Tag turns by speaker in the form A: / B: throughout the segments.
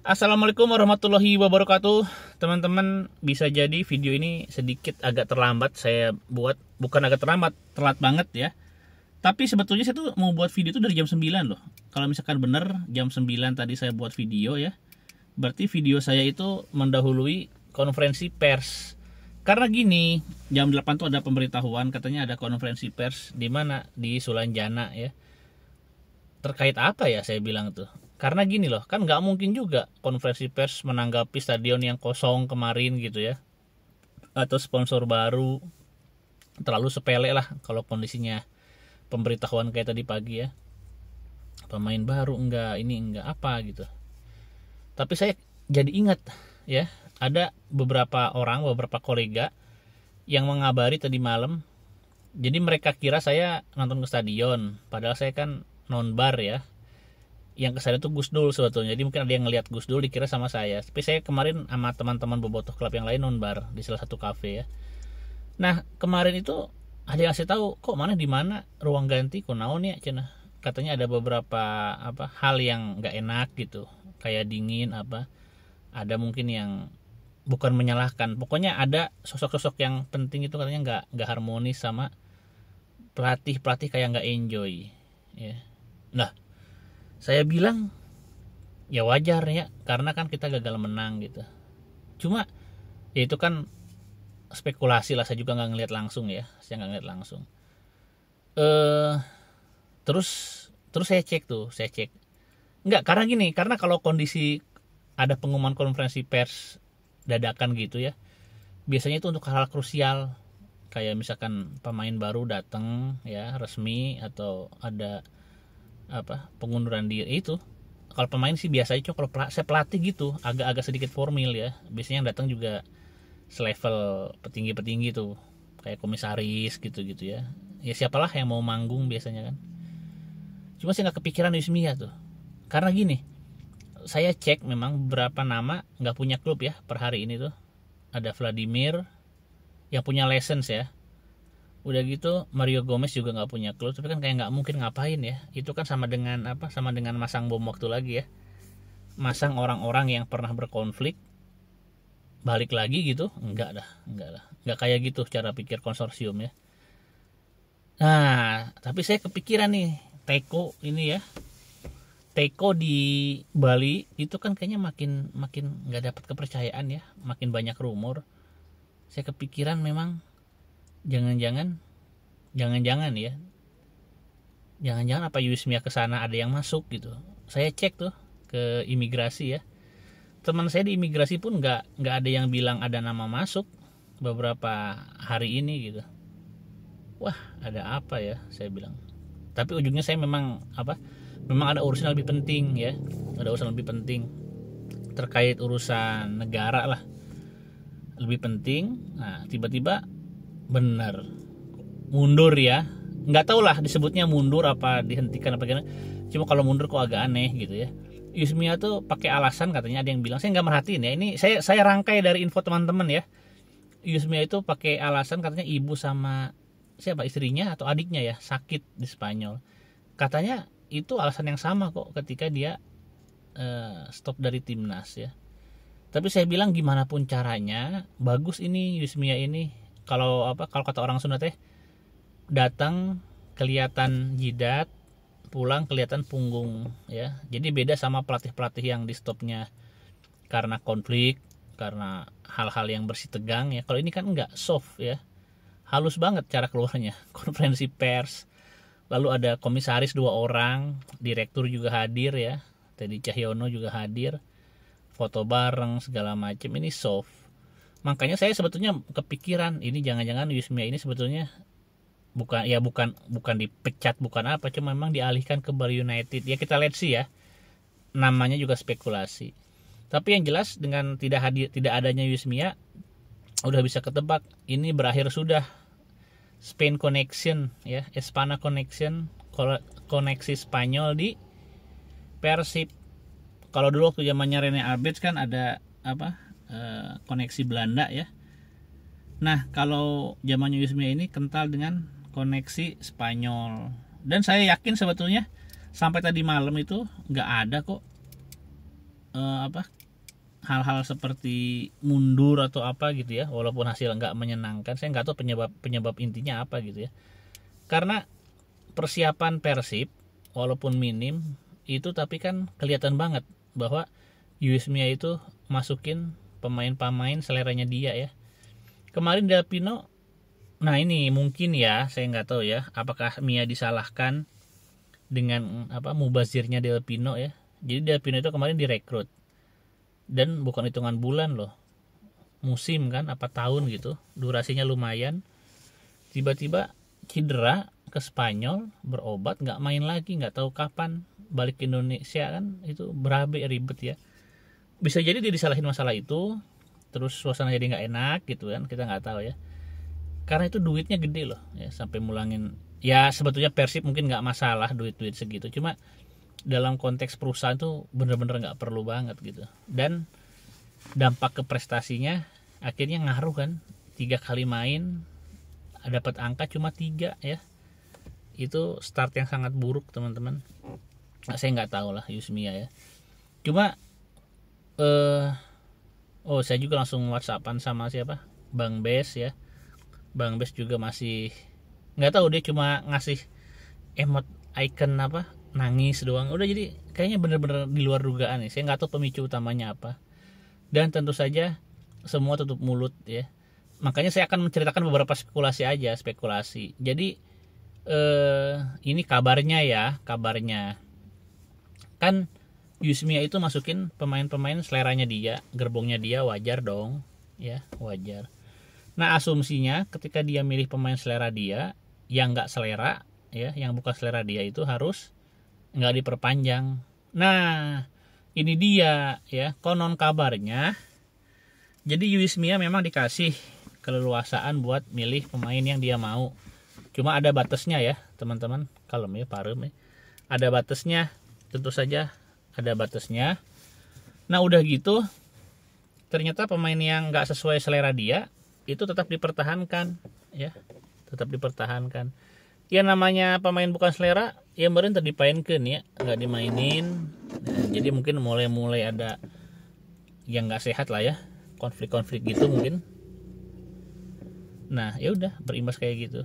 A: Assalamualaikum warahmatullahi wabarakatuh Teman-teman bisa jadi video ini sedikit agak terlambat Saya buat, bukan agak terlambat, terlambat banget ya Tapi sebetulnya saya tuh mau buat video itu dari jam 9 loh Kalau misalkan bener jam 9 tadi saya buat video ya Berarti video saya itu mendahului konferensi pers Karena gini, jam 8 tuh ada pemberitahuan Katanya ada konferensi pers di mana? Di Sulanjana ya Terkait apa ya saya bilang tuh karena gini loh, kan nggak mungkin juga konversi pers menanggapi stadion yang kosong kemarin gitu ya. Atau sponsor baru. Terlalu sepele lah kalau kondisinya pemberitahuan kayak tadi pagi ya. Pemain baru enggak, ini enggak apa gitu. Tapi saya jadi ingat ya, ada beberapa orang, beberapa kolega yang mengabari tadi malam. Jadi mereka kira saya nonton ke stadion, padahal saya kan non bar ya yang kesana tuh Gus Dul sebetulnya jadi mungkin ada yang ngelihat Gus Dul dikira sama saya tapi saya kemarin sama teman-teman bobotoh klub yang lain nonbar di salah satu kafe ya nah kemarin itu ada yang kasih tahu kok mana di mana ruang ganti kunaon ya cina katanya ada beberapa apa hal yang nggak enak gitu kayak dingin apa ada mungkin yang bukan menyalahkan pokoknya ada sosok-sosok yang penting itu katanya nggak nggak harmonis sama pelatih pelatih kayak nggak enjoy ya nah saya bilang ya wajar ya karena kan kita gagal menang gitu cuma ya itu kan spekulasi lah saya juga nggak ngeliat langsung ya saya nggak ngeliat langsung eh terus terus saya cek tuh saya cek nggak karena gini karena kalau kondisi ada pengumuman konferensi pers dadakan gitu ya biasanya itu untuk hal-hal krusial kayak misalkan pemain baru datang ya resmi atau ada apa pengunduran diri ya itu kalau pemain sih biasanya cok kalau saya pelatih gitu agak-agak sedikit formal ya biasanya yang datang juga selevel petinggi-petinggi tuh kayak komisaris gitu-gitu ya ya siapalah yang mau manggung biasanya kan cuma saya nggak kepikiran Yusmia tuh karena gini saya cek memang berapa nama nggak punya klub ya per hari ini tuh ada Vladimir yang punya license ya udah gitu Mario Gomez juga nggak punya clue tapi kan kayak nggak mungkin ngapain ya itu kan sama dengan apa sama dengan masang bom waktu lagi ya masang orang-orang yang pernah berkonflik balik lagi gitu enggak dah enggak lah enggak kayak gitu cara pikir konsorsium ya nah tapi saya kepikiran nih teko ini ya teko di Bali itu kan kayaknya makin makin nggak dapat kepercayaan ya makin banyak rumor saya kepikiran memang jangan-jangan jangan-jangan ya jangan-jangan apa Yusmia ke sana ada yang masuk gitu saya cek tuh ke imigrasi ya teman saya di imigrasi pun nggak nggak ada yang bilang ada nama masuk beberapa hari ini gitu wah ada apa ya saya bilang tapi ujungnya saya memang apa memang ada urusan lebih penting ya ada urusan lebih penting terkait urusan negara lah lebih penting nah tiba-tiba benar mundur ya nggak tau lah disebutnya mundur apa dihentikan apa gimana cuma kalau mundur kok agak aneh gitu ya Yusmia tuh pakai alasan katanya ada yang bilang saya nggak merhatiin ya ini saya saya rangkai dari info teman-teman ya Yusmia itu pakai alasan katanya ibu sama siapa istrinya atau adiknya ya sakit di Spanyol katanya itu alasan yang sama kok ketika dia uh, stop dari timnas ya tapi saya bilang gimana pun caranya bagus ini Yusmia ini kalau apa kalau kata orang Sunda teh datang kelihatan jidat pulang kelihatan punggung ya jadi beda sama pelatih pelatih yang di stopnya karena konflik karena hal-hal yang bersih tegang ya kalau ini kan enggak soft ya halus banget cara keluarnya konferensi pers lalu ada komisaris dua orang direktur juga hadir ya Teddy Cahyono juga hadir foto bareng segala macam ini soft makanya saya sebetulnya kepikiran ini jangan-jangan Yusmia ini sebetulnya bukan ya bukan bukan dipecat bukan apa cuma memang dialihkan ke Bali United ya kita lihat sih ya namanya juga spekulasi tapi yang jelas dengan tidak hadir tidak adanya Yusmia udah bisa ketebak ini berakhir sudah Spain connection ya Espana connection koneksi Spanyol di Persib kalau dulu waktu zamannya Rene Alves kan ada apa Eh, koneksi Belanda ya. Nah, kalau zamannya Yusmia ini kental dengan koneksi Spanyol. Dan saya yakin sebetulnya sampai tadi malam itu nggak ada kok eh, apa hal-hal seperti mundur atau apa gitu ya walaupun hasil nggak menyenangkan saya nggak tahu penyebab penyebab intinya apa gitu ya karena persiapan persib walaupun minim itu tapi kan kelihatan banget bahwa Yusmia itu masukin pemain-pemain seleranya dia ya kemarin Del Pino nah ini mungkin ya saya nggak tahu ya apakah Mia disalahkan dengan apa mubazirnya Del Pino ya jadi Del Pino itu kemarin direkrut dan bukan hitungan bulan loh musim kan apa tahun gitu durasinya lumayan tiba-tiba cedera ke Spanyol berobat nggak main lagi nggak tahu kapan balik ke Indonesia kan itu berabe ribet ya bisa jadi dia disalahin masalah itu terus suasana jadi nggak enak gitu kan kita nggak tahu ya karena itu duitnya gede loh ya sampai mulangin ya sebetulnya Persib mungkin nggak masalah duit-duit segitu cuma dalam konteks perusahaan tuh bener-bener nggak perlu banget gitu dan dampak ke prestasinya akhirnya ngaruh kan tiga kali main dapat angka cuma tiga ya itu start yang sangat buruk teman-teman nah, saya nggak tahu lah Yusmia ya cuma uh, oh saya juga langsung whatsappan sama siapa bang Bes ya bang Bes juga masih nggak tahu dia cuma ngasih emot icon apa nangis doang udah jadi kayaknya bener-bener di luar dugaan nih saya nggak tahu pemicu utamanya apa dan tentu saja semua tutup mulut ya makanya saya akan menceritakan beberapa spekulasi aja spekulasi jadi eh, ini kabarnya ya kabarnya kan Yusmia itu masukin pemain-pemain seleranya dia, gerbongnya dia wajar dong, ya wajar. Nah asumsinya ketika dia milih pemain selera dia, yang nggak selera, ya yang bukan selera dia itu harus nggak diperpanjang. Nah ini dia ya konon kabarnya. Jadi Yusmia memang dikasih keleluasaan buat milih pemain yang dia mau. Cuma ada batasnya ya teman-teman, kalau ya parem ya. Ada batasnya tentu saja ada batasnya nah udah gitu ternyata pemain yang nggak sesuai selera dia itu tetap dipertahankan ya tetap dipertahankan ya namanya pemain bukan selera ya kemarin ke ya nggak dimainin nah, jadi mungkin mulai-mulai ada yang nggak sehat lah ya konflik-konflik gitu mungkin nah ya udah berimbas kayak gitu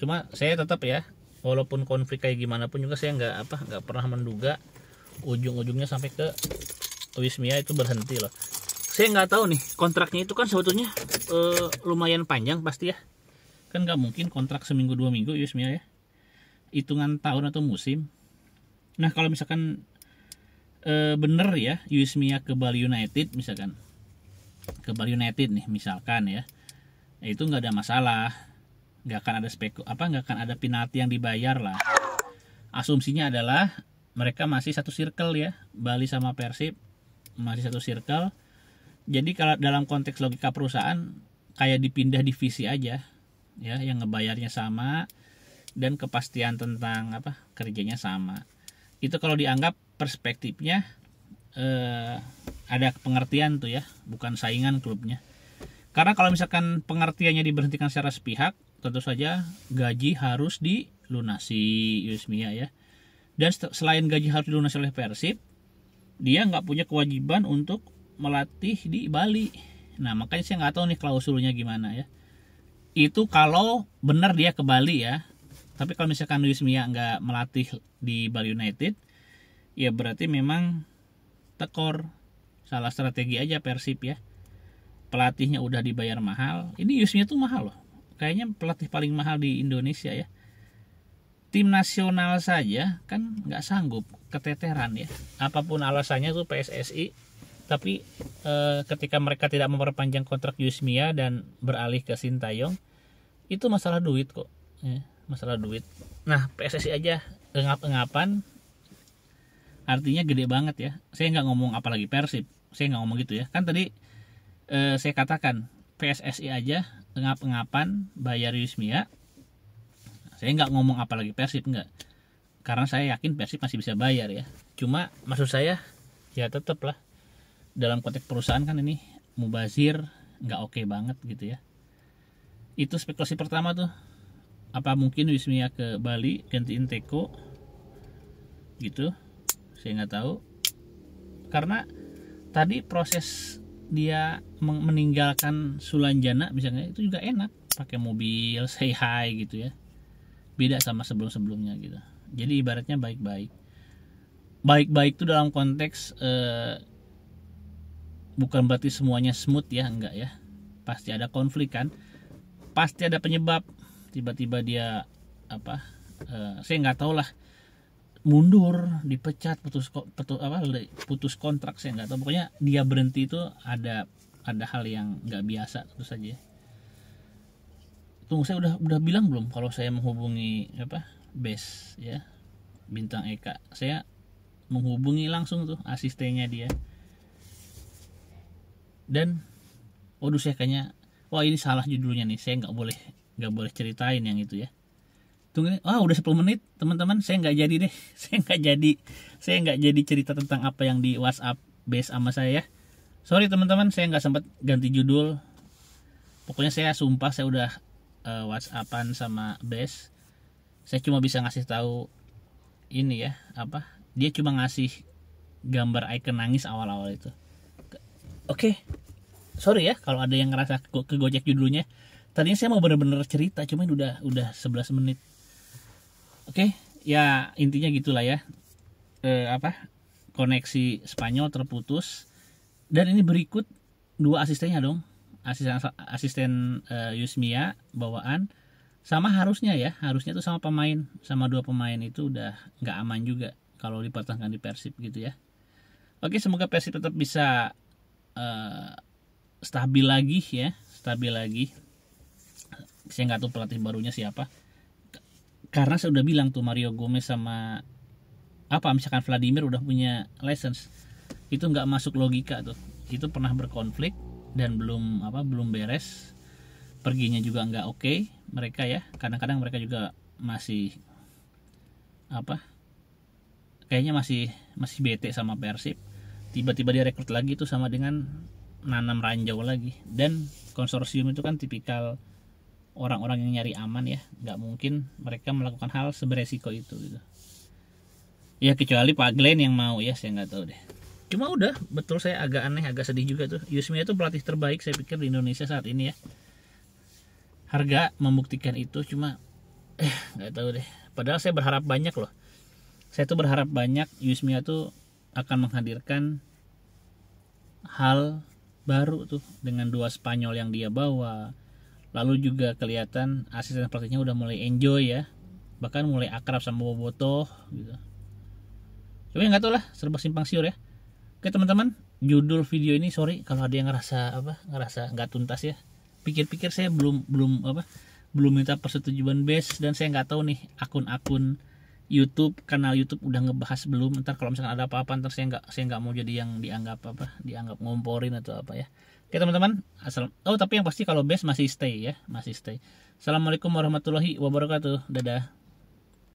A: cuma saya tetap ya walaupun konflik kayak gimana pun juga saya nggak apa nggak pernah menduga ujung-ujungnya sampai ke Wismia itu berhenti loh saya nggak tahu nih kontraknya itu kan sebetulnya eh, lumayan panjang pasti ya kan nggak mungkin kontrak seminggu dua minggu Wismia ya hitungan tahun atau musim nah kalau misalkan eh, bener ya Wismia ke Bali United misalkan ke Bali United nih misalkan ya, ya itu nggak ada masalah nggak akan ada spek apa nggak akan ada penalti yang dibayar lah asumsinya adalah mereka masih satu circle ya Bali sama Persib masih satu circle jadi kalau dalam konteks logika perusahaan kayak dipindah divisi aja ya yang ngebayarnya sama dan kepastian tentang apa kerjanya sama itu kalau dianggap perspektifnya eh, ada pengertian tuh ya bukan saingan klubnya karena kalau misalkan pengertiannya diberhentikan secara sepihak tentu saja gaji harus dilunasi Yusmia ya dan selain gaji harus dilunasi oleh Persib, dia nggak punya kewajiban untuk melatih di Bali. Nah makanya saya nggak tahu nih klausulnya gimana ya. Itu kalau benar dia ke Bali ya. Tapi kalau misalkan Luis Mia nggak melatih di Bali United, ya berarti memang tekor salah strategi aja Persib ya pelatihnya udah dibayar mahal ini Yusmia tuh mahal loh kayaknya pelatih paling mahal di Indonesia ya tim nasional saja kan nggak sanggup keteteran ya apapun alasannya tuh PSSI tapi e, ketika mereka tidak memperpanjang kontrak Yusmia dan beralih ke Sintayong itu masalah duit kok ya, masalah duit nah PSSI aja engap-engapan artinya gede banget ya saya nggak ngomong apalagi Persib saya nggak ngomong gitu ya kan tadi e, saya katakan PSSI aja engap-engapan bayar Yusmia saya nggak ngomong apalagi Persib nggak karena saya yakin Persib masih bisa bayar ya cuma maksud saya ya tetap lah dalam konteks perusahaan kan ini mubazir nggak oke okay banget gitu ya itu spekulasi pertama tuh apa mungkin Wismia ke Bali gantiin Teko gitu saya nggak tahu karena tadi proses dia meninggalkan Sulanjana misalnya itu juga enak pakai mobil say hi gitu ya beda sama sebelum-sebelumnya gitu jadi ibaratnya baik-baik baik-baik itu dalam konteks eh, bukan berarti semuanya smooth ya enggak ya pasti ada konflik kan pasti ada penyebab tiba-tiba dia apa eh, saya nggak tahu lah mundur dipecat putus putus apa putus kontrak saya nggak tahu pokoknya dia berhenti itu ada ada hal yang nggak biasa tentu saja tunggu saya udah udah bilang belum kalau saya menghubungi apa base ya bintang Eka saya menghubungi langsung tuh asistennya dia dan waduh saya kayaknya wah ini salah judulnya nih saya nggak boleh nggak boleh ceritain yang itu ya tunggu wah udah 10 menit teman-teman saya nggak jadi deh saya nggak jadi saya nggak jadi cerita tentang apa yang di WhatsApp base sama saya ya. sorry teman-teman saya nggak sempat ganti judul pokoknya saya sumpah saya udah uh, WhatsAppan sama Bes saya cuma bisa ngasih tahu ini ya apa dia cuma ngasih gambar icon nangis awal-awal itu oke okay. sorry ya kalau ada yang ngerasa ke, Gojek judulnya tadinya saya mau bener-bener cerita cuman udah udah 11 menit oke okay. ya intinya gitulah ya e, apa koneksi Spanyol terputus dan ini berikut dua asistennya dong asisten asisten uh, Yusmia bawaan sama harusnya ya harusnya tuh sama pemain sama dua pemain itu udah nggak aman juga kalau dipertahankan di Persib gitu ya oke semoga Persib tetap bisa uh, stabil lagi ya stabil lagi saya nggak tahu pelatih barunya siapa karena saya udah bilang tuh Mario Gomez sama apa misalkan Vladimir udah punya license itu nggak masuk logika tuh itu pernah berkonflik dan belum apa belum beres perginya juga nggak oke okay, mereka ya kadang-kadang mereka juga masih apa kayaknya masih masih bete sama Persib tiba-tiba direkrut lagi itu sama dengan nanam ranjau lagi dan konsorsium itu kan tipikal orang-orang yang nyari aman ya nggak mungkin mereka melakukan hal seberesiko itu gitu ya kecuali Pak Glenn yang mau ya saya nggak tahu deh cuma udah betul saya agak aneh agak sedih juga tuh Yusmi itu pelatih terbaik saya pikir di Indonesia saat ini ya harga membuktikan itu cuma eh nggak tahu deh padahal saya berharap banyak loh saya tuh berharap banyak Yusmi tuh akan menghadirkan hal baru tuh dengan dua Spanyol yang dia bawa lalu juga kelihatan asisten pelatihnya udah mulai enjoy ya bahkan mulai akrab sama Boboto gitu tapi ya nggak tahu lah serba simpang siur ya Oke teman-teman, judul video ini sorry kalau ada yang ngerasa apa ngerasa nggak tuntas ya. Pikir-pikir saya belum belum apa belum minta persetujuan base dan saya nggak tahu nih akun-akun YouTube kanal YouTube udah ngebahas belum. Ntar kalau misalkan ada apa-apa ntar saya nggak saya nggak mau jadi yang dianggap apa dianggap ngomporin atau apa ya. Oke teman-teman, asal oh tapi yang pasti kalau base masih stay ya masih stay. Assalamualaikum warahmatullahi wabarakatuh, dadah.